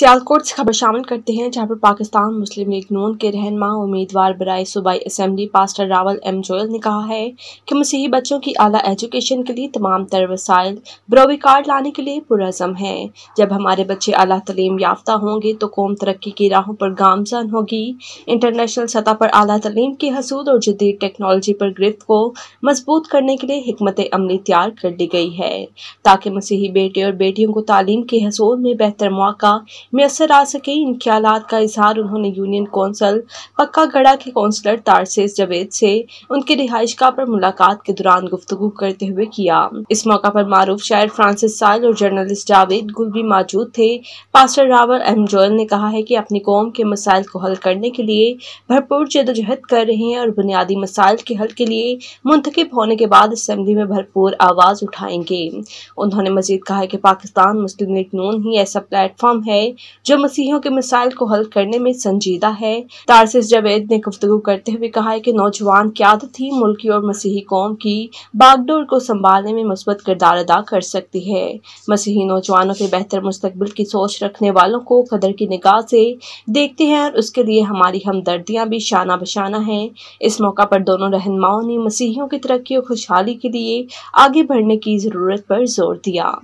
सियालकोट से खबर शामिल करते हैं जहां पर पाकिस्तान मुस्लिम लीग नून के रहनमा उम्मीदवार बरए सूबाई assembly pastor Rawal M Joel ने कहा है कि मसीही बच्चों की आला एजुकेशन के लिए तमाम तर वसाइल बरोवी कार्ड लाने के लिए पुरज़म है जब हमारे बच्चे अला तलीम याफ्ता होंगे तो कौम तरक्की की राहों पर गामजन होगी इंटरनेशनल सतह पर अला तलीम के हसूद और जदीद टेक्नोलॉजी पर गिरफ्त को मजबूत करने के लिए हमत अमली तैयार कर दी गई है ताकि मसीही बेटे और बेटियों को तालीम के हसूल में बेहतर मौका मैसर आ सके इन ख्याल का इजहार उन्होंने यूनियन कौंसल पक्का गढ़ा के कौंसलर तारसेस जवेद से उनके रिहाइशगाह पर मुलाकात के दौरान गुफ्तु करते हुए किया इस मौका पर मारूफ शायर फ्रांसिस साइल और जर्नलिस्ट जावेद गुल भी मौजूद थे पास्टर रावर एम जोयल ने कहा है कि अपनी कौम के मसाइल को हल करने के लिए भरपूर जदोजहद कर रहे हैं और बुनियादी मसाइल के हल के लिए मुंतखब होने के बाद असम्बली में भरपूर आवाज़ उठाएंगे उन्होंने मजीद कहा कि पाकिस्तान मुस्लिम लीग नून ही ऐसा प्लेटफॉर्म है जो मसीहियों के मिसाइल को हल करने में संजीदा है तारसिस जावेद ने गुफ्तु करते हुए कहा है कि नौजवान क्यादत ही मुल्की और मसीही कौम की बागडोर को संभालने में मुस्बत किरदार अदा कर सकती है मसीही नौजवानों के बेहतर मुस्तबिल की सोच रखने वालों को कदर की निगाह से देखते हैं और उसके लिए हमारी हमदर्दियाँ भी शाना बशाना हैं इस मौका पर दोनों रहनुमाओं ने मसीहियों की तरक्की और खुशहाली के लिए आगे बढ़ने की ज़रूरत पर जोर दिया